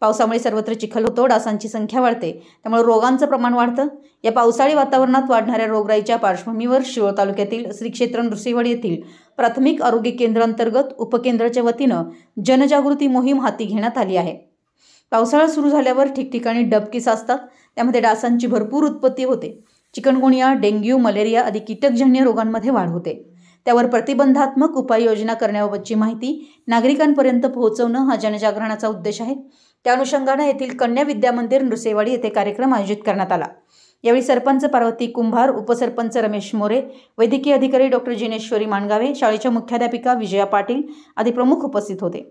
पावसामुळे सर्वत्र चिखल होतो डासांची संख्या वाढते त्यामुळे रोगांचं प्रमाण वाढतं या पावसाळी वातावरणात वाढणाऱ्या रोगराईच्या पार्श्वभूमीवर शिरोळ तालुक्यातील श्री क्षेत्र नृसिंहवाडी येथील प्राथमिक आरोग्य केंद्रांतर्गत उपकेंद्राच्या वतीनं जनजागृती मोहीम हाती घेण्यात आली आहे पावसाळा सुरू झाल्यावर ठिकठिकाणी डबकीस असतात त्यामध्ये डासांची भरपूर उत्पत्ती होते चिकनगुनिया डेंग्यू मलेरिया आदी कीटकजन्य रोगांमध्ये वाढ होते त्यावर प्रतिबंधात्मक उपाययोजना करण्याबाबतची माहिती नागरिकांपर्यंत पोहोचवणं हा जनजागरणाचा उद्देश आहे त्या अनुषंगाने येथील कन्या विद्या मंदिर नृसेवाडी येथे कार्यक्रम आयोजित करण्यात आला यावेळी सरपंच पार्वती कुंभार उपसरपंच रमेश मोरे वैद्यकीय अधिकारी डॉक्टर जिनेश्वरी मानगावे शाळेच्या मुख्याध्यापिका विजया पाटील आदी प्रमुख उपस्थित होते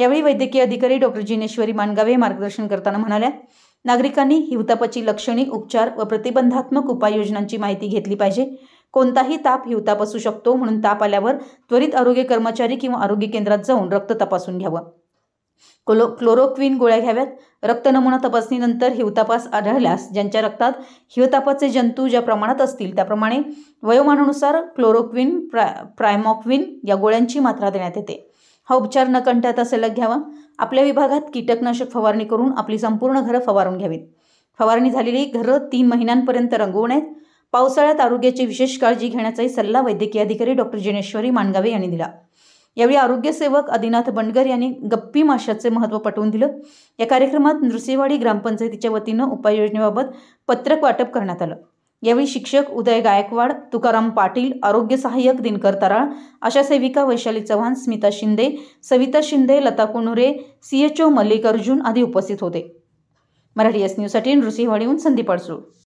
यावेळी वैद्यकीय अधिकारी डॉक्टर जिनेश्वरी मानगावे मार्गदर्शन करताना म्हणाल्या नागरिकांनी हिवतापाची लक्षणे उपचार व प्रतिबंधात्मक उपाययोजनांची माहिती घेतली पाहिजे कोणताही ताप हिवताप असू शकतो म्हणून ताप आल्यावर त्वरित आरोग्य कर्मचारी किंवा आरोग्य केंद्रात जाऊन रक्त तपासून घ्यावं क्लो क्लोरोक्विन गोळ्या घ्याव्यात रक्त नमुना तपासणीनंतर हिवतापास आढळल्यास ज्यांच्या रक्तात हिवतापाचे जंतू ज्या प्रमाणात असतील त्याप्रमाणे वयोमानानुसार क्लोरोक्विन प्रा प्रायमॉक्विन या गोळ्यांची मात्रा देण्यात येते हा उपचार न कंटाळता सलग घ्यावा आपल्या विभागात कीटकनाशक फवारणी करून आपली संपूर्ण घरं फवारून घ्यावीत फवारणी झालेली घरं तीन महिन्यांपर्यंत रंगवून नयेत पावसाळ्यात आरोग्याची विशेष काळजी घेण्याचाही सल्ला वैद्यकीय अधिकारी डॉक्टर जिनेश्वरी मानगावे यांनी दिला यावेळी आरोग्यसेवक आदिनाथ बंडगर यांनी गप्पी माशाचे महत्त्व पटवून दिलं या कार्यक्रमात नृसिंहवाडी ग्रामपंचायतीच्या वतीनं उपाययोजनेबाबत पत्रक वाटप करण्यात आलं यावेळी शिक्षक उदय गायकवाड तुकाराम पाटील आरोग्य सहाय्यक दिनकर तराळ आशा सेविका वैशाली चव्हाण स्मिता शिंदे सविता शिंदे लता कुनुरे सीएचओ मल्लिकार्जुन आदी उपस्थित होते मराठी एस न्यूजसाठी नृसिंहवाडीहून संदीप अडसूळ